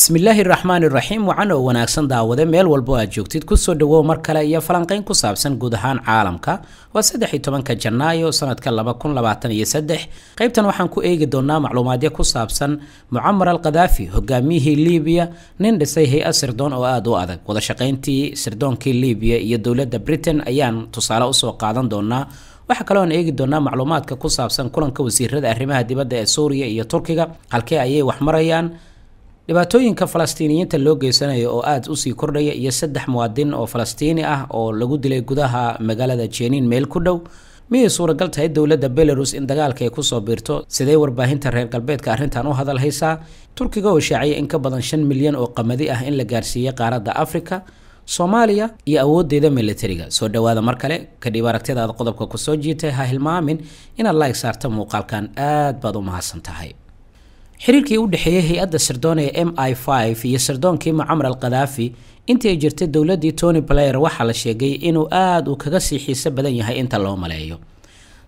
bismillaahi raxmaan iraxiim wacan oo wanaagsan daawade meel walbo aad joogtid kusoo dhawow mar kale iyo falanqayn ku saabsan guud ahaan caalamka waa saddex iyo tobanka janaayo sanadka laba kun labaatan iyo saddex qaybtan waxaan ku eegi doonaa macluumaadyo ku saabsan mucamar al khadaafi hogaamiyihii liibiya nin dhisay hay-ad sirdoon oo aada u adag wadashaqayntii sirdoonkii liibiya iyo dowladda britain ayaan tusaale usoo qaadan doonaa waxaa kaloo aan eegi doonaa macluumaadka ku saabsan kulanka wasiirada arrimaha dibadda ee suuriya iyo turkiga halkee ayay waxmarayaan dhibaatooyinka falastiiniyiinta loo geysanayo oo aada usii kordhaya iyo saddex muwaadin oo falastiini ah oo lagu dilay gudaha magaalada jeniin meel ku dhow miyay suuragal tahay dowladda belarus in dagaalka ay kusoo biirto sidee warbaahinta reer galbeedka arrintan u hadalhaysaa turkiga oo shaaciya in ka badan shan milyan oo qamadi ah in la gaarsiiyey qaaradda afrika soomaaliya iyo awoodeeda milatariga soo dhowaada mar kale kadhib aragtidaaad qodobka kusoo jiitay ha hilmaamin inaad laig saarta muuqaalkan aad baad u mahadsan tahay xiriirkii u dhexeeyey hay-adda sirdoon ee m i f iyo sirdoonkii mucamar al khadaafi intii ay jirtay dowladdii tony blayer waxaa la sheegay inuu aada uu kaga sii xiiso badan yahay inta loo maleeyo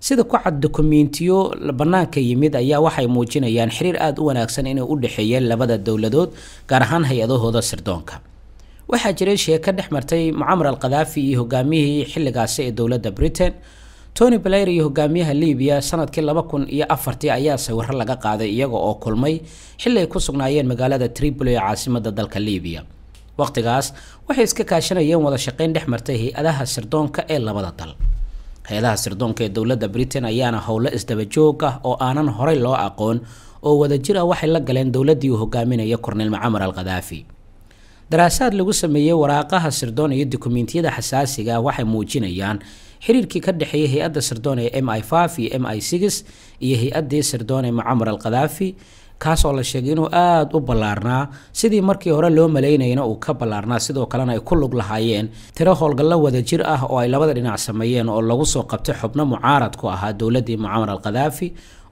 sida ku cad dokumentiyo bannaanka yimid ayaa waxay muujinayaan xiriir aada u wanaagsan inay u dhexeeyeen labada dowladood gaar ahaan hay-adahooda sirdoonka waxaa jiray sheeko dhex martay mucamar al khadaafi iyo hogaamiyihii xilligaasi ee dowladda britain tony blair iyo hogaamiyaha libiya sanadkii laba kun iyo afartii ayaa sawiro laga qaaday iyaga oo kulmay xili ay ku sugnaayeen magaalada tripoli ee caasimada dalka libiya wakhtigaas waxay iska kaashanayeen wada shaqayn dhex martay hay-adaha sirdoonka ee labada dal hay-adaha sirdoonka ee dowladda britain ayaana howlo isdabajoog ah oo aanan horay loo aqoon oo wadajir ah waxay la galeen dowladdii uu hogaaminaya korneyl macamar al daraasaad lagu sameeyey waraaqaha sirdoon iyo dokumentiyada xasaasiga ah waxay muujinayaan xiriirkii ka dhexeeya hay-adda sirdoon ee m i f iyo m i six iyo hay-addii sirdoon ee mucamar al khadaafi kaasoo la sheegay inuu aada u ballaarnaa sidii markii hore loo malaynayna uu ka ballaarnaa sidoo kalena ay ku lug lahaayeen tiro howlgallo wada jir ah oo ay labada dhinac sameeyeen oo lagu soo qabtay xubno mucaarad ku ahaa dowladdii mucamar al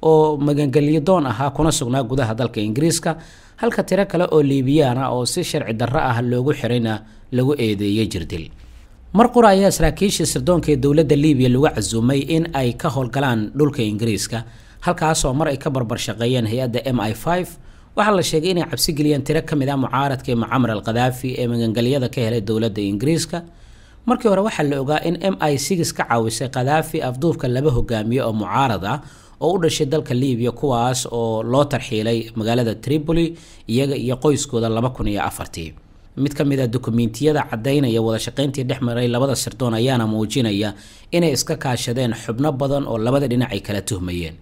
oo magangelyo doon ahaa kuna sugnaa gudaha dalka ingiriiska halka tiro kale oo liibiyaana oo si sharci darro ah loogu xirayna lagu eedeeyey jirdil mar qura ayaa saraakiishii sirdoonka ee dowladda liibiya lagu casuumay in ay ka howlgalaan dhulka ingiriiska halkaasoo mar ay ka barbar shaqeeyeen hay-adda m i waxaa la sheegay inay cabsi geliyeen tiro ka mid ah mucaaradka mucamar al khadaafi ee magangelyada ka helay dowladda ingiriiska markii hore waxaa la ogaa in m i ka caawisay khadaafi afduufka laba hogaamiye oo mucaarad ah oo u dhashay dalka liibiya kuwaas oo loo tarxiilay magaalada tripoli iyaga iyo qoyskooda laba kun iyo afartii mid ka mid a ah dokumentiyada caddaynaya wadashaqayntii dhex maray labada sirdoon ayaana muujinaya inay iska kaashadeen xubno badan oo labada dhinac ay kala tuhmayeen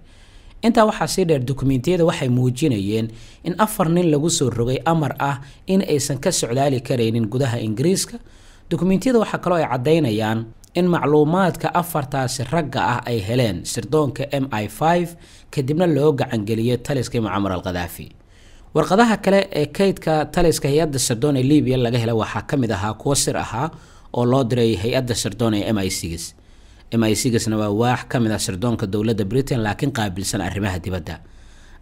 intaa waxaa sii dheer dokumentiyada waxay muujinayeen in afar nin lagu soo rogay amar ah in aysan ka socdaali karaynin gudaha ingiriiska dokumentiyada waxaa kaloo ay caddaynayaan in macluumaadka afartaasi ragga ah ay heleen sirdoonka m i kadibna loo gacangeliyay taliskii mucamar al warqadaha kale ee kaydka taliska hay-adda sardoon ee libiya laga helay waxaa ka mid ahaa kuwo sir ahaa oo loo diray hay-adda sardoon ee m i c gs m i c gsna waa waax ka mid ah sirdoonka dowladda britain laakiin qaabilsan arrimaha dibadda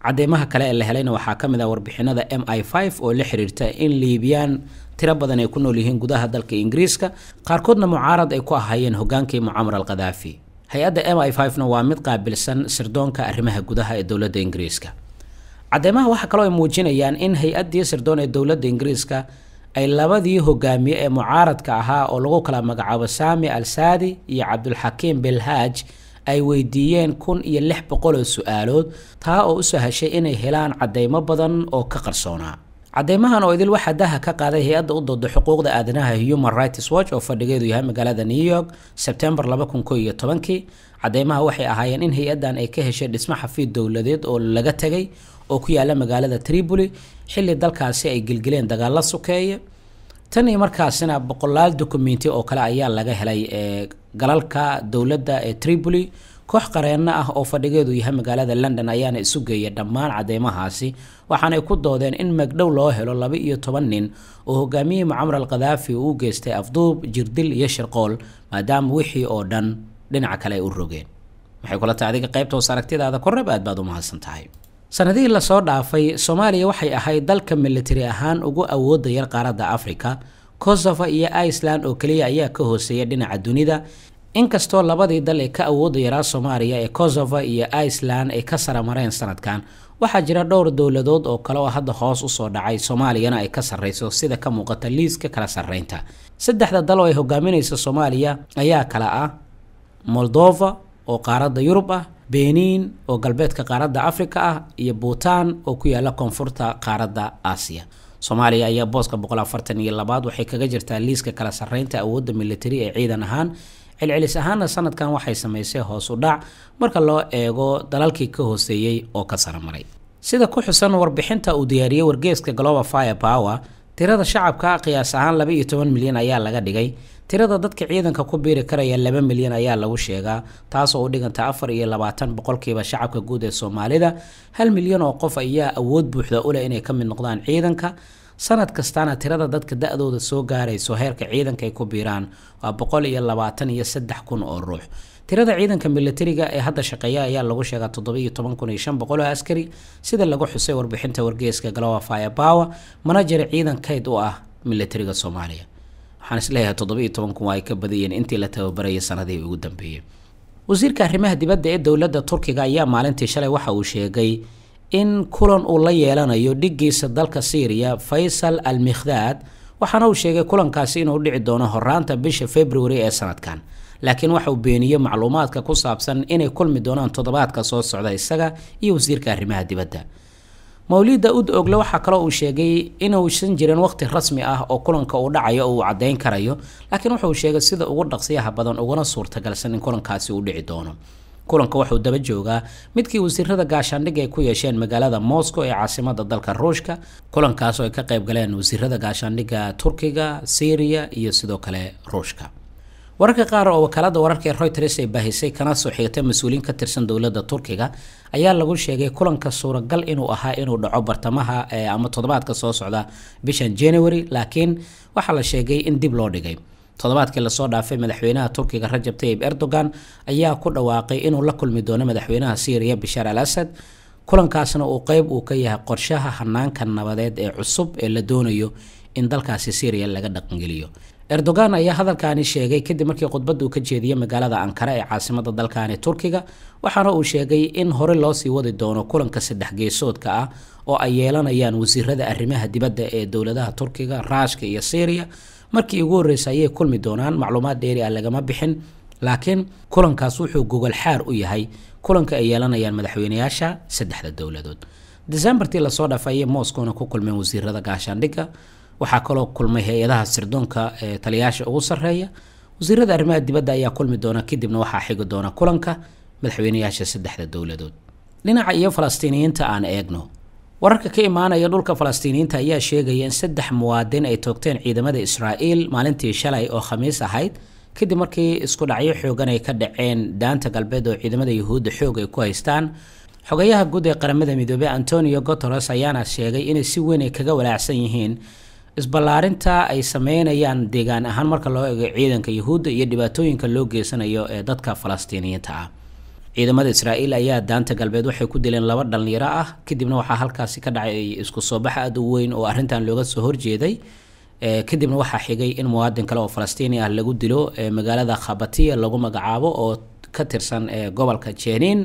cadeymaha kale ee la helayna waxaa ka mid ah warbixinada m i f oo la xiriirta in liibiyaan tiro badan ay ku nool yihiin gudaha dalka ingiriiska qaarkoodna mucaarad ay ku ahaayeen hogaankii mucamar al khadaafi hay-adda m i f na waa mid qaabilsan sirdoonka arrimaha gudaha ee dowladda ingiriiska caddeymaha waxaa kaloo ay muujinayaan in hay-addii sirdoon ee dowladda ingiriiska ay labadii hogaamiye ee mucaaradka ahaa oo lagu kala magacaabo saami al saadi iyo cabdulxakiim bilhaaj ay weydiiyeen kun iyo lix boqol oo su-aalood taa oo u sahashay inay helaan cadeymo badan oo ka qarsoonaa caddeymahan oo idil waxaa daha ka qaaday hay-adda u dooda xuquuqda aadanaha human rights watch oo fadhigeedu yahay magaalada new york sebtembar cadeymaha waxay ahaayeen in hay-addan ay ka heshay dhisma xafiid dowladeed oo laga tegay oo ku yaala magaalada tribuli xilli dalkaasi ay gelgeleen dagaalla sokeeye tan iyo markaasina boqolaal dokumenti oo kale ayaa laga helay eh, galalka dowladda ee eh, tripoli koox qareeno ah oo fadhigeedu yahay magaalada london ayaana isu geeya dhammaan cadeymahaasi waxaanay ku doodeen in magdhow loo helo laba iyo toban nin oo hogaamiyihii mucamar al khadaafi uu geystay afduub jirdil iyo shirqool maadaama wixii oo dhan dhinaca kale ay u rogeen waxay kula tahay adiga qaybta hoos aragtidaada korrab aad baad u mahadsan tahay sanadihii lasoo dhaafay soomaaliya waxay ahayd dalka militari ahaan ugu awoodda yar qaaradda afrika kosofo iyo iceland oo keliya ayaa ka hooseeya dhinaca dunida inkastoo labadii dal ee ka awooda yaraa soomaaliya ee kosovo iyo iceland ay ka saramareen sanadkan waxaa jira dhowr dowladood oo kale oo hadda hoos usoo dhacay soomaaliyana ay ka sarreyso sida ka muuqata liiska kala sarreynta saddexda dal oo ay hogaaminaysa soomaaliya ayaa kala ah moldova oo qaaradda yurub ah beniin oo galbeedka qaaradda afrika ah iyo buutan oo ku yaala koonfurta qaaradda aasiya soomaaliya ayaa booska boqol afartan iyo labaad waxay kaga jirtaa liiska kala sarreynta awoodda militari ee ciidan ahaan celcelis ahaanna sanadkan waxay samaysay hoos u dhac marka loo eego dalalkii ka hooseeyey oo ka saramaray sida ku xusan warbixinta uu diyaariyey wargeeska global fire power tirada shacabka qiyaas ahaan laba iyo toban milyan ayaa laga dhigay tirada dadka ciidanka ku biiri karaya laba milyan ayaa lagu sheegaa taasoo u dhiganta afar iyo labaatan boqolkiiba shacabka guud ee soomaalida hal milyan oo qof ayaa awood buuxda u leh inay ka mid noqdaan ciidanka sanad kastana tirada dadka da-dooda soo gaarayso heerka ciidanka ay ku biiraan waa boqol iyo labaatan iyo saddex kun oo ruux tirada ciidanka milatariga ah ee hadda shaqeeya ayaa lagu sheegaa toddobiiyo toban kun iyo shan boqol oo askari sida lagu xusay warbixinta wargeeska galowa firepower manajer ciidan kayd u ah milatariga soomaaliya waxaan isleeyahay toddobiiyo toban kun waa ay ka badiyeen intii la tababarayay sanadihii ugu dambeeyey wasiirka arrimaha dibadda ee dowladda turkiga ayaa maalintii shalay waxa uu sheegay in kulan uu la yeelanayo dhiggiisa dalka syriya faysal al mikhdaad waxaana uu sheegay kulankaasi inuu dhici doono horaanta bisha februari ee sanadkan laakiin waxauu uu beeniyey macluumaadka ku saabsan inay kulmi doonaan toddobaadka soo socda isaga iyo wasiirka arrimaha dibadda mawlida ud ogle waxaa kale uu sheegay inuusan jirin waqti rasmi ah oo kulanka uu dhacayo oo uu caddayn karayo laakiin wuxuu sheegay sida ugu dhaqsiyaha badan ugana suurtagalsan in kulankaasi uu dhici doono kulanka wuxuu daba joogaa midkii wasiirada gaashaandhig ay ku yeesheen magaalada moscow ee caasimada dalka ruushka kulankaas oo ay ka qayb galeen wasiirada gaashaandhigga turkiga syriya iyo sidoo kale ruushka wararka qaar oo wakaalada wararka ee reuters ay baahisay kana soo xigtay mas-uuliyiin ka tirsan dowladda turkiga ayaa lagu sheegay kulanka suuragal inuu ahaa inuu dhaco bartamaha eh, ama toddobaadka soo socda bishan january laakiin waxaa la sheegay in dib loo dhigay toddobaadkii lasoo dhaafay madaxweynaha turkiga rajab tayib erdogan ayaa ku dhawaaqay inuu la kulmi doono madaxweynaha syriya bashaar al asad kulankaasna uu qeyb uu ka yahay qorshaha hanaanka nabadeed ee cusub ee la doonayo in dalkaasi syriya laga dhaqangeliyo erdogan ayaa hadalkaani sheegay kadib markii khudbadda uu ka jeediyey magaalada ankara ee caasimada dalkaani turkiga waxaana uu sheegay in hore loosii wadi doono kulanka saddex geesoodka ah oo ay yeelanayaan wasiirada arrimaha dibadda ee dowladaha turkiga raashka iyo syriya markii ugu horreysa ayay kulmi doonaan macluumaad dheeri ah lagama bixin laakiin kulankaas wuxuu xaar u yahay kulanka ay yeelanayaan madaxweynayaasha saddexda dowladood desembartii lasoo dhaafay ayay moscowna ku kulmeen wasiirada gaashaandhigga waxaa kaloo kulmay hay-adaha sirdoonka ee taliyaasha ugu sarreeya wasiirada arrimaha dibadda ayaa kulmi doona kadibna waxaa xigi doona kulanka madaxweyneyaasha saddexda dowladood dhinaca iyo falastiiniyiinta aan eegno wararka ka imaanaya dhulka falastiiniyiinta ayaa sheegaya in saddex muwaadin ay toogteen ciidamada israa'iil maalintii shalay oo khamiis ahayd kadib markii iskudhacyo xoogan ay ka dhaceen daanta galbeed oo ciidamada yuhuudda xoog ay ku haystaan xogayaha guud ee qaramada midoobe antonio guteres ayaana sheegay inay si weyn ay kaga walaacsan yihiin isballaarinta ay sameynayaan deegaan ahaan marka loo ego ciidanka yuhuudda iyo dhibaatooyinka loo geysanayo ee dadka falastiiniyiinta ah ciidamada israa'iil ayaa daanta galbeed waxay ku dileen laba dhallinyaro ah kadibna waxaa halkaasi ka dhacay isku soo bax aad u weyn oo arrintan looga soo horjeeday eh, kadibna waxaa xigay in muwaadin kale oo falastiini ah lagu dilo eh, magaalada khabatiya lagu magacaabo oo ka tirsan eh, gobolka jeniin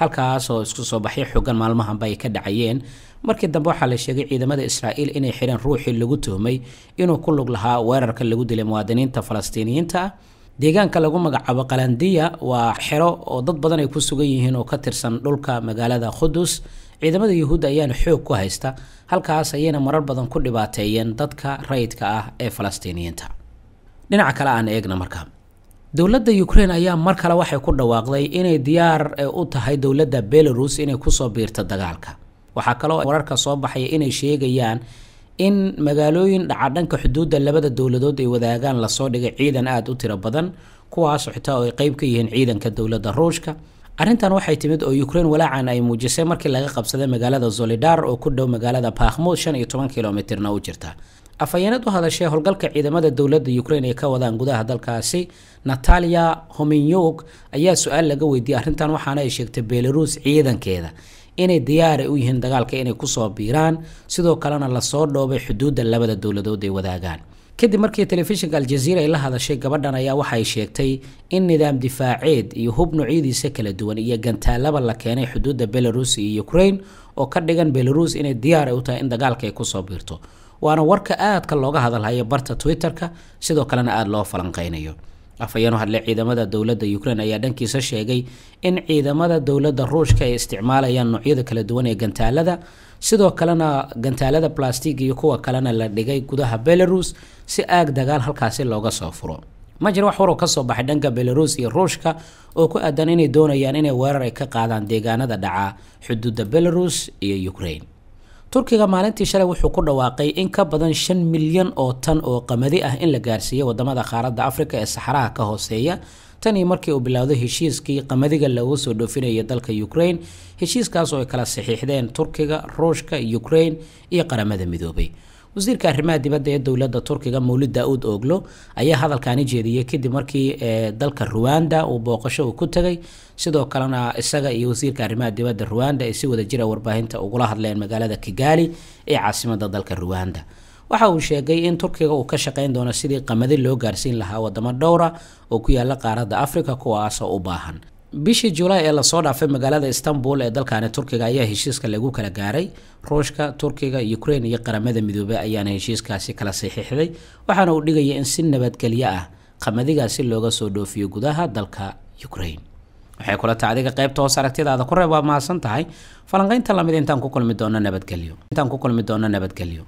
halkaas isku soo baxya xoogan maalmahanba ay ka dhacayeen markii dambe waxaa la sheegay ciidamada israa'iil inay xidheen ruuxii lagu tuhmay inuu ku lug lahaa weerarka lagu dilay muwaadiniinta falastiiniyiinta deegaanka lagu magacaabo qalandiya waa xero oo dad badan ay ku sugan yihiin oo ka tirsan dhulka magaalada qudus ciidamada yuhuudda ayaana xoog ku haysta halkaas ayayna marar badan ku dhibaateeyeen dadka rayidka ah ee falastiiniyiinta dhinaca kale aan eegna markaa dowladda ukraine ayaa mar kale waxay ku dhawaaqday inay diyaar u tahay dowladda belarus inay kusoo biirto dagaalka waxaa kaloo wararka soo baxaya inay sheegayaan in magaalooyin dhaca dhanka xuduudda labada dowladood ay wadaagaan lasoo dhigay ciidan aada u tiro badan kuwaasoo xitaa oo ay qeyb ka yihiin ciidanka dowladda ruushka arrintan waxay timid oo ukraine walaacan ay muujisay markii laga qabsaday magaalada zolidar oo ku dhow magaalada bakhmud shan iyo toban kilomitrna u jirta afhayeenad u hadashay howlgalka ciidamada dowladda ukraine ay ka wadaan gudaha dalkaasi natalia hominyuk ayaa su-aal laga weydiiyey arrintan waxaana ay sheegtay belaruus ciidankeeda inay diyaara u yihiin dagaalka inay kusoo biiraan sidoo kalena lasoo dhoobay xuduudda labada dowladood ay wadaagaan kadib markii telefishinka aljaziira ay la hadashay gabadhan ayaa waxaay sheegtay in nidaam difaaceed iyo hub noocyadiisa kala duwan iyo gantaalaba la keenay xuduudda belarus iyo ukraine oo ka dhigan belarus inay diyaar ay u tahay in dagaalka ay kusoo biirto waana warka aadka looga hadalhayo barta twitter-ka sidoo kalena aada loo falanqeynayo afhayeenu hadle ciidamada dowladda ukraine ayaa dhankiisa sheegay in ciidamada dowladda ruushka ay isticmaalayaan noocyada kala duwan ee gantaalada sidoo kalena gantaalada blastig iyo kuwa kalena la dhigay gudaha belarus si aag dagaal halkaasi looga soo furo ma jira wax waroo kasoo baxay dhanka belarus iyo ruushka oo ku aadan inay doonayaan inay weerar ay ka qaadaan deegaanada dhacaa xuduudda belarus iyo ukraine turkiga maalintii shalay wuxuu ku dhawaaqay in ka badan shan milyan oo tan oo qamadi ah in la gaarsiiyo waddamada qaaradda afrika ee saxaraha ka hooseeya tan iyo markii uu bilowday heshiiskii qamadiga lagu soo dhoofinayay dalka ukrain heshiiskaas oo ay kala saxiixdeen turkiga ruushka ukrain iyo qaramada midoobay wasiirka arrimaha dibadda ee dowladda turkiga mawlid uud ooglo ayaa hadalkani jeediyey kadib markii eh, dalka ruwanda uu booqasho uu ku tegay sidoo kalena isaga iyo wasiirka arrimaha dibadda ruwanda ay si wada jira warbaahinta ugula hadleen magaalada kigaali ee caasimada dalka ruwanda waxa uu sheegay in turkiga uu ka shaqayn doono sidii qamadi loo gaarsiin lahaa wadamo dhowra oo ku yaala qaaradda afrika kuwaasoo u baahan bishii julaay ee lasoo dhaafay magaalada istanbul ee dalkaani turkiga ayaa heshiiska lagu kala gaaray ruushka turkiga ukrain iyo qaramada midoobey ayaana heshiiskaasi kala saxiixday waxaana uu dhigaya in si nabadgelyo ah qamadigaasi looga soo dhoofiyo gudaha dalka ukrain waxay kula ta adiga qaybta hoos aragtidaada ku reeb waa mahadsan tahay falanqaynta lamid ah, intaan ku kulmi doono nabadgelyo